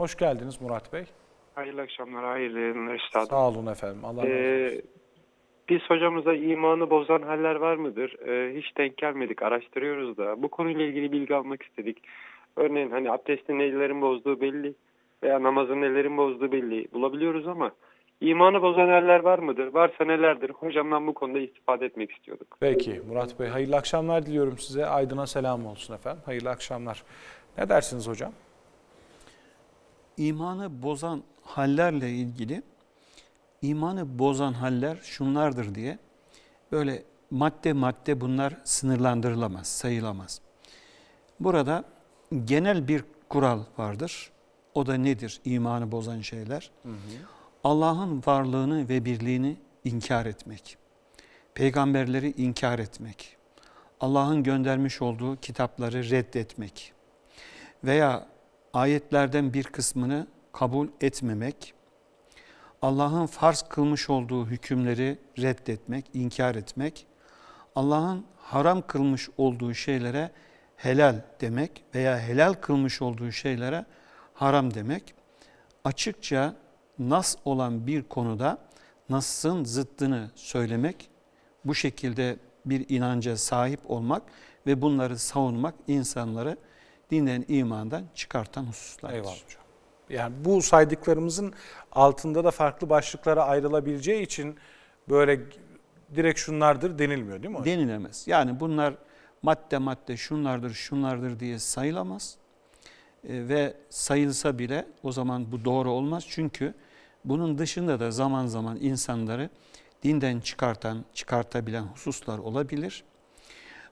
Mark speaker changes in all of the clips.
Speaker 1: Hoş geldiniz Murat Bey.
Speaker 2: Hayırlı akşamlar, hayırlı yayınlar üstadım. Sağ
Speaker 1: olun efendim. Allah ee,
Speaker 2: razı olsun. Biz hocamıza imanı bozan haller var mıdır? Ee, hiç denk gelmedik, araştırıyoruz da. Bu konuyla ilgili bilgi almak istedik. Örneğin hani abdestin nelerin bozduğu belli veya namazın nelerin bozduğu belli bulabiliyoruz ama imanı bozan haller var mıdır? Varsa nelerdir? Hocamdan bu konuda istifade etmek istiyorduk. Peki
Speaker 1: Murat Bey hayırlı akşamlar diliyorum size.
Speaker 3: Aydın'a selam olsun efendim. Hayırlı akşamlar. Ne dersiniz hocam? imanı bozan hallerle ilgili imanı bozan haller şunlardır diye böyle madde madde bunlar sınırlandırılamaz, sayılamaz. Burada genel bir kural vardır. O da nedir imanı bozan şeyler? Allah'ın varlığını ve birliğini inkar etmek. Peygamberleri inkar etmek. Allah'ın göndermiş olduğu kitapları reddetmek. Veya ayetlerden bir kısmını kabul etmemek, Allah'ın farz kılmış olduğu hükümleri reddetmek, inkar etmek, Allah'ın haram kılmış olduğu şeylere helal demek veya helal kılmış olduğu şeylere haram demek, açıkça nas olan bir konuda nas'ın zıttını söylemek, bu şekilde bir inanca sahip olmak ve bunları savunmak insanları dinden imandan çıkartan hususlardır. Eyvallah hocam.
Speaker 1: Yani bu saydıklarımızın altında da farklı başlıklara ayrılabileceği için
Speaker 3: böyle direkt şunlardır denilmiyor değil mi hocam? Denilemez. Yani bunlar madde madde şunlardır şunlardır diye sayılamaz. E, ve sayılsa bile o zaman bu doğru olmaz. Çünkü bunun dışında da zaman zaman insanları dinden çıkartan, çıkartabilen hususlar olabilir.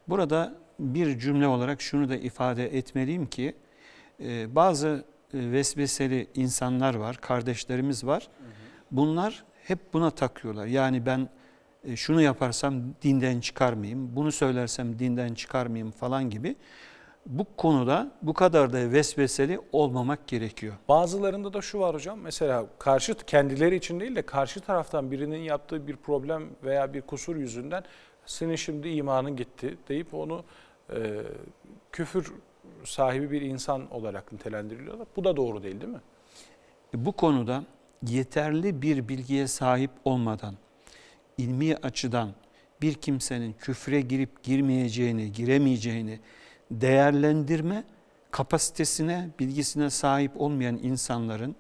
Speaker 3: Burada bir cümle olarak şunu da ifade etmeliyim ki e, bazı e, vesveseli insanlar var, kardeşlerimiz var. Bunlar hep buna takıyorlar. Yani ben e, şunu yaparsam dinden çıkarmayayım, bunu söylersem dinden çıkarmayayım falan gibi. Bu konuda bu kadar da vesveseli olmamak gerekiyor.
Speaker 1: Bazılarında da şu var hocam mesela karşı kendileri için değil de karşı taraftan birinin yaptığı bir problem veya bir kusur yüzünden senin şimdi imanın gitti deyip onu e, küfür sahibi bir insan olarak nitelendiriliyorlar. Bu da doğru değil değil
Speaker 3: mi? E, bu konuda yeterli bir bilgiye sahip olmadan ilmi açıdan bir kimsenin küfre girip girmeyeceğini, giremeyeceğini değerlendirme kapasitesine, bilgisine sahip olmayan insanların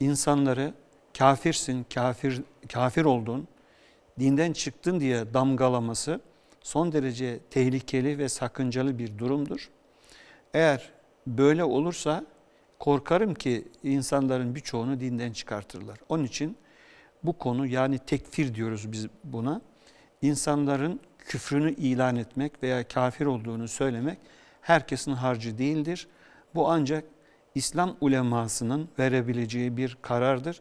Speaker 3: insanları kafirsin, kafir kafir olduğun dinden çıktın diye damgalaması son derece tehlikeli ve sakıncalı bir durumdur. Eğer böyle olursa korkarım ki insanların birçoğunu dinden çıkartırlar. Onun için bu konu yani tekfir diyoruz biz buna. İnsanların küfrünü ilan etmek veya kafir olduğunu söylemek herkesin harcı değildir. Bu ancak İslam ulemasının verebileceği bir karardır.